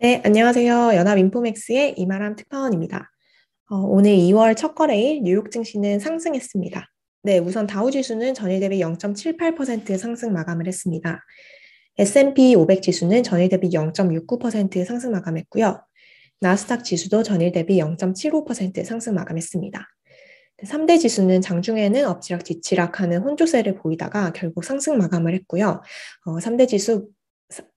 네, 안녕하세요. 연합인포맥스의 이마람 특파원입니다. 어, 오늘 2월 첫 거래일 뉴욕 증시는 상승했습니다. 네, 우선 다우 지수는 전일 대비 0.78% 상승 마감을 했습니다. S&P 500 지수는 전일 대비 0.69% 상승 마감했고요. 나스닥 지수도 전일 대비 0.75% 상승 마감했습니다. 3대 지수는 장중에는 엎치락 뒤치락하는 혼조세를 보이다가 결국 상승 마감을 했고요. 어, 3대 지수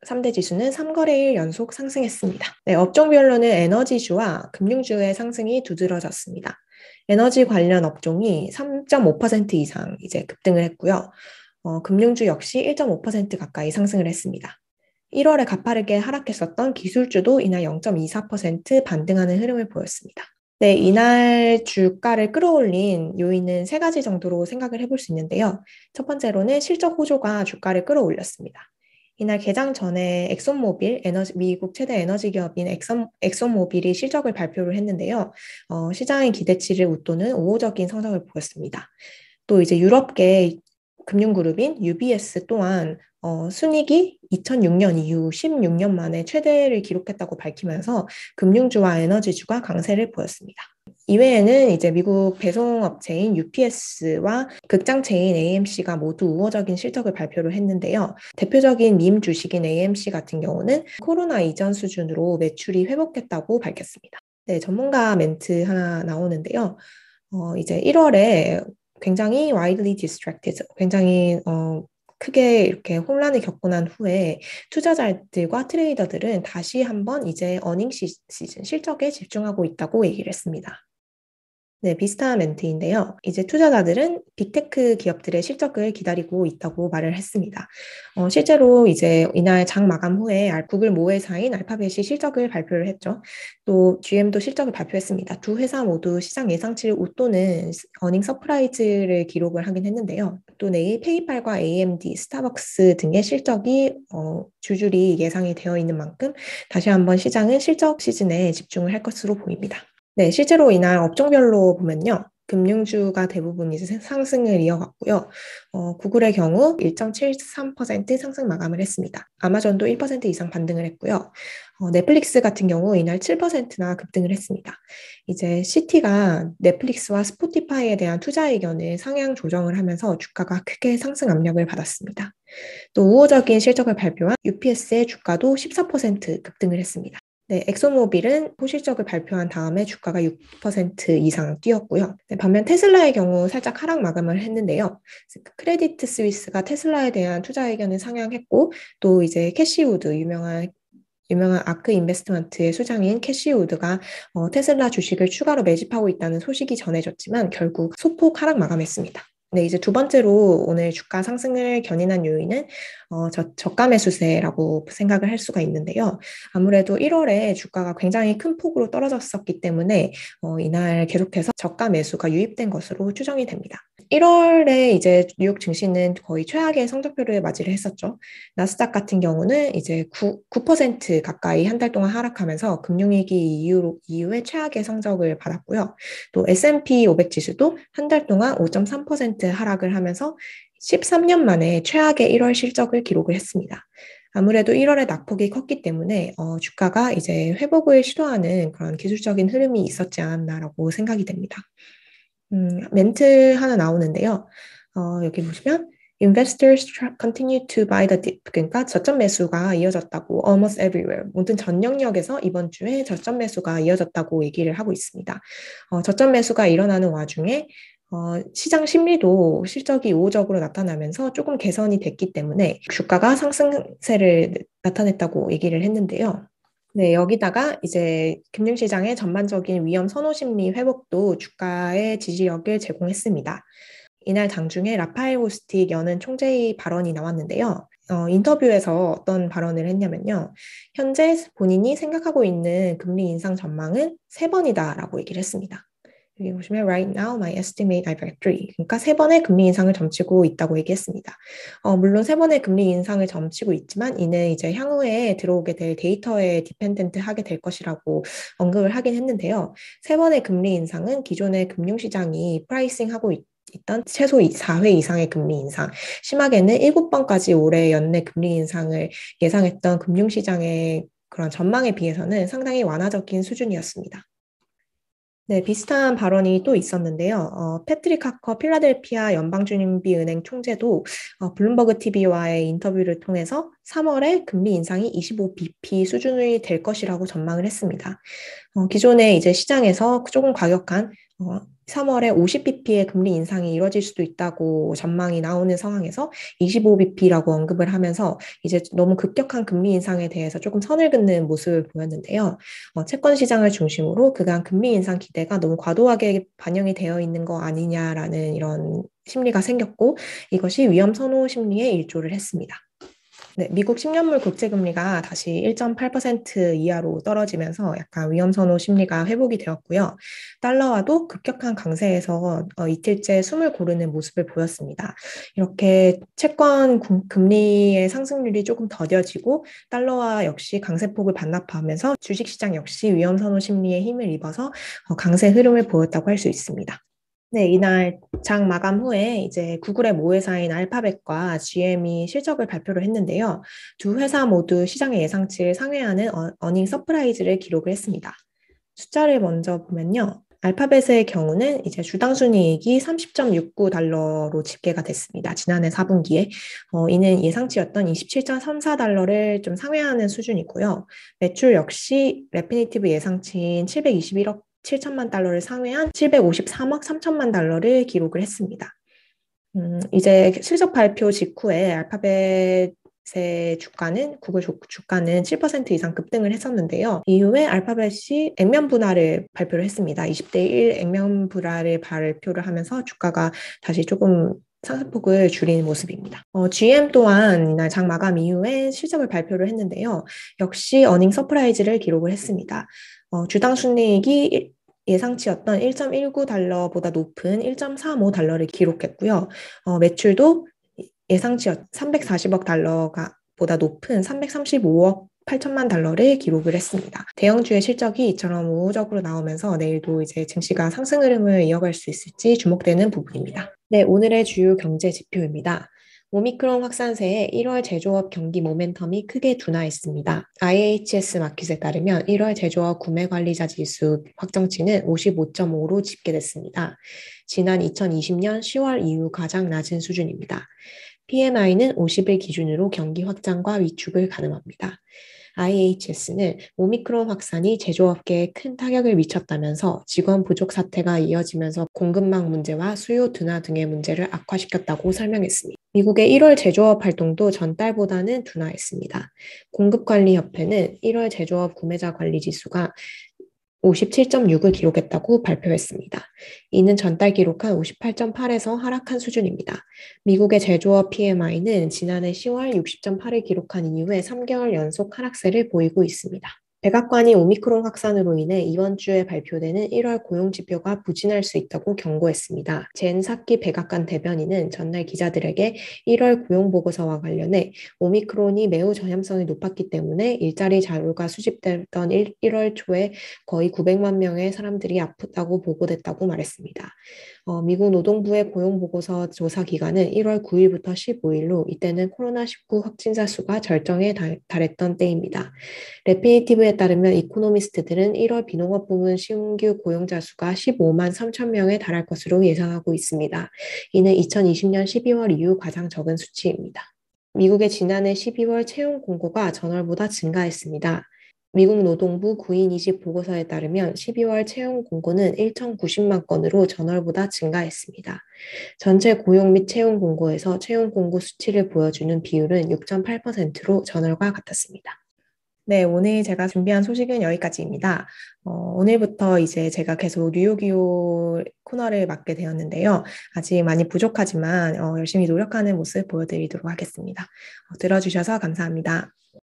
3대 지수는 3거래일 연속 상승했습니다. 네, 업종별로는 에너지주와 금융주의 상승이 두드러졌습니다. 에너지 관련 업종이 3.5% 이상 이제 급등을 했고요. 어, 금융주 역시 1.5% 가까이 상승을 했습니다. 1월에 가파르게 하락했었던 기술주도 이날 0.24% 반등하는 흐름을 보였습니다. 네, 이날 주가를 끌어올린 요인은 세 가지 정도로 생각을 해볼 수 있는데요. 첫 번째로는 실적 호조가 주가를 끌어올렸습니다. 이날 개장 전에 엑손모빌, 에너지, 미국 최대 에너지 기업인 엑손, 엑손모빌이 실적을 발표를 했는데요. 어, 시장의 기대치를 웃도는 우호적인 성적을 보였습니다. 또 이제 유럽계 금융그룹인 UBS 또한 어, 순익이 2006년 이후 16년 만에 최대를 기록했다고 밝히면서 금융주와 에너지주가 강세를 보였습니다. 이외에는 이제 미국 배송업체인 UPS와 극장체인 AMC가 모두 우호적인 실적을 발표를 했는데요. 대표적인 민 주식인 AMC 같은 경우는 코로나 이전 수준으로 매출이 회복됐다고 밝혔습니다. 네, 전문가 멘트 하나 나오는데요. 어, 이제 1월에 굉장히 widely distracted, 굉장히 어, 크게 이렇게 혼란을 겪고 난 후에 투자자들과 트레이더들은 다시 한번 이제 어닝 시즌 실적에 집중하고 있다고 얘기를 했습니다. 네, 비슷한 멘트인데요. 이제 투자자들은 빅테크 기업들의 실적을 기다리고 있다고 말을 했습니다. 어, 실제로 이제 이날 장 마감 후에 구글 모 회사인 알파벳이 실적을 발표를 했죠. 또 GM도 실적을 발표했습니다. 두 회사 모두 시장 예상치를 웃도는 어닝 서프라이즈를 기록을 하긴 했는데요. 또 내일 페이팔과 AMD, 스타벅스 등의 실적이 어, 줄줄이 예상이 되어 있는 만큼 다시 한번 시장은 실적 시즌에 집중을 할 것으로 보입니다. 네, 실제로 이날 업종별로 보면요. 금융주가 대부분 이 상승을 이어갔고요. 어, 구글의 경우 1.73% 상승 마감을 했습니다. 아마존도 1% 이상 반등을 했고요. 어, 넷플릭스 같은 경우 이날 7%나 급등을 했습니다. 이제 시티가 넷플릭스와 스포티파이에 대한 투자 의견을 상향 조정을 하면서 주가가 크게 상승 압력을 받았습니다. 또 우호적인 실적을 발표한 UPS의 주가도 14% 급등을 했습니다. 네, 엑소모빌은 호실적을 발표한 다음에 주가가 6% 이상 뛰었고요. 네, 반면 테슬라의 경우 살짝 하락 마감을 했는데요. 그 크레디트 스위스가 테슬라에 대한 투자 의견을 상향했고 또 이제 캐시우드 유명한 유명한 아크 인베스트먼트의 소장인 캐시우드가 어, 테슬라 주식을 추가로 매집하고 있다는 소식이 전해졌지만 결국 소폭 하락 마감했습니다. 네, 이제 두 번째로 오늘 주가 상승을 견인한 요인은 어, 저, 저가 매수세라고 생각을 할 수가 있는데요. 아무래도 1월에 주가가 굉장히 큰 폭으로 떨어졌었기 때문에 어, 이날 계속해서 저가 매수가 유입된 것으로 추정이 됩니다. 1월에 이제 뉴욕 증시는 거의 최악의 성적표를 맞이를 했었죠. 나스닥 같은 경우는 이제 9, 9% 가까이 한 달 동안 하락하면서 금융위기 이후로, 이후에 최악의 성적을 받았고요. 또 S&P 500 지수도 한 달 동안 5.3% 하락을 하면서 13년 만에 최악의 1월 실적을 기록을 했습니다. 아무래도 1월에 낙폭이 컸기 때문에 어, 주가가 이제 회복을 시도하는 그런 기술적인 흐름이 있었지 않았나라고 생각이 됩니다. 음, 멘트 하나 나오는데요. 어, 여기 보시면 Investors continue to buy the dip. 그러니까 저점 매수가 이어졌다고 almost everywhere. 모든 전 영역에서 이번 주에 저점 매수가 이어졌다고 얘기를 하고 있습니다. 어, 저점 매수가 일어나는 와중에 어, 시장 심리도 실적이 우호적으로 나타나면서 조금 개선이 됐기 때문에 주가가 상승세를 나타냈다고 얘기를 했는데요. 네, 여기다가 이제 금융시장의 전반적인 위험 선호 심리 회복도 주가의 지지력을 제공했습니다. 이날 당중에 라파엘 호스틱 여는 총재의 발언이 나왔는데요. 어, 인터뷰에서 어떤 발언을 했냐면요. 현재 본인이 생각하고 있는 금리 인상 전망은 세 번이다라고 얘기를 했습니다. 여기 보시면 right now my estimate are at 3. 그러니까 세 번의 금리 인상을 점치고 있다고 얘기했습니다. 어, 물론 세 번의 금리 인상을 점치고 있지만 이는 이제 향후에 들어오게 될 데이터에 디펜던트 하게 될 것이라고 언급을 하긴 했는데요. 세 번의 금리 인상은 기존의 금융시장이 프라이싱하고 있 일단 최소 4회 이상의 금리 인상, 심하게는 7번까지 올해 연내 금리 인상을 예상했던 금융시장의 그런 전망에 비해서는 상당히 완화적인 수준이었습니다. 네, 비슷한 발언이 또 있었는데요. 어, 패트릭 하커 필라델피아 연방준비은행 총재도 어, 블룸버그 TV와의 인터뷰를 통해서 3월에 금리 인상이 25bp 수준이 될 것이라고 전망을 했습니다. 어, 기존에 이제 시장에서 조금 과격한 어, 3월에 50bp의 금리 인상이 이뤄질 수도 있다고 전망이 나오는 상황에서 25bp라고 언급을 하면서 이제 너무 급격한 금리 인상에 대해서 조금 선을 긋는 모습을 보였는데요. 어, 채권 시장을 중심으로 그간 금리 인상 기대가 너무 과도하게 반영이 되어 있는 거 아니냐라는 이런 심리가 생겼고 이것이 위험 선호 심리에 일조를 했습니다. 네, 미국 10년물 국채금리가 다시 1.8% 이하로 떨어지면서 약간 위험선호 심리가 회복이 되었고요. 달러와도 급격한 강세에서 어, 이틀째 숨을 고르는 모습을 보였습니다. 이렇게 채권 금리의 상승률이 조금 더뎌지고 달러와 역시 강세폭을 반납하면서 주식시장 역시 위험선호 심리에 힘을 입어서 어, 강세 흐름을 보였다고 할 수 있습니다. 네, 이날 장 마감 후에 이제 구글의 모회사인 알파벳과 GM이 실적을 발표를 했는데요. 두 회사 모두 시장의 예상치를 상회하는 어, 어닝 서프라이즈를 기록을 했습니다. 숫자를 먼저 보면요. 알파벳의 경우는 이제 주당 순이익이 30.69달러로 집계가 됐습니다. 지난해 4분기에 어, 이는 예상치였던 27.34달러를 좀 상회하는 수준이고요. 매출 역시 레피니티브 예상치인 721억 7천만 달러를 상회한 753억 3천만 달러를 기록을 했습니다. 음, 이제 실적 발표 직후에 알파벳 의 주가는 구글 주가는 7% 이상 급등을 했었는데요. 이후에 알파벳이 액면 분할을 발표를 했습니다. 20대 1 액면 분할을 발표를 하면서 주가가 다시 조금 상승폭을 줄인 모습입니다. 어, GM 또한 이날 장 마감 이후에 실적을 발표를 했는데요. 역시 어닝 서프라이즈를 기록을 했습니다. 어, 주당 순이익이 예, 예상치였던 1.19달러보다 높은 1.35달러를 기록했고요. 어, 매출도 예상치였 340억 달러가 보다 높은 335억 8천만 달러를 기록을 했습니다. 대형주의 실적이 이처럼 우호적으로 나오면서 내일도 이제 증시가 상승 흐름을 이어갈 수 있을지 주목되는 부분입니다. 네, 오늘의 주요 경제 지표입니다. 오미크론 확산세에 1월 제조업 경기 모멘텀이 크게 둔화했습니다. IHS 마켓에 따르면 1월 제조업 구매 관리자 지수 확정치는 55.5로 집계됐습니다. 지난 2020년 10월 이후 가장 낮은 수준입니다. PMI는 50일 기준으로 경기 확장과 위축을 가늠합니다. IHS는 오미크론 확산이 제조업계에 큰 타격을 미쳤다면서 직원 부족 사태가 이어지면서 공급망 문제와 수요 둔화 등의 문제를 악화시켰다고 설명했습니다. 미국의 1월 제조업 활동도 전달보다는 둔화했습니다. 공급관리협회는 1월 제조업 구매자 관리 지수가 57.6을 기록했다고 발표했습니다. 이는 전달 기록한 58.8에서 하락한 수준입니다. 미국의 제조업 PMI는 지난해 10월 60.8을 기록한 이후에 3개월 연속 하락세를 보이고 있습니다. 백악관이 오미크론 확산으로 인해 이번 주에 발표되는 1월 고용 지표가 부진할 수 있다고 경고했습니다. 젠 사키 백악관 대변인은 전날 기자들에게 1월 고용 보고서와 관련해 오미크론이 매우 전염성이 높았기 때문에 일자리 자료가 수집됐던 1, 1월 초에 거의 900만 명의 사람들이 아프다고 보고됐다고 말했습니다. 어, 미국 노동부의 고용 보고서 조사 기간은 1월 9일부터 15일로 이때는 코로나19 확진자 수가 절정에 달, 달했던 때입니다. 레피니티브 연준에 따르면 이코노미스트들은 1월 비농업 부문 신규 고용자 수가 15만 3천 명에 달할 것으로 예상하고 있습니다. 이는 2020년 12월 이후 가장 적은 수치입니다. 미국의 지난해 12월 채용 공고가 전월보다 증가했습니다. 미국 노동부 구인20 보고서에 따르면 12월 채용 공고는 1,090만 건으로 전월보다 증가했습니다. 전체 고용 및 채용 공고에서 채용 공고 수치를 보여주는 비율은 6.8%로 전월과 같았습니다. 네, 오늘 제가 준비한 소식은 여기까지입니다. 어, 오늘부터 이제 제가 계속 뉴욕이오 코너를 맡게 되었는데요. 아직 많이 부족하지만 어, 열심히 노력하는 모습 보여드리도록 하겠습니다. 어, 들어주셔서 감사합니다.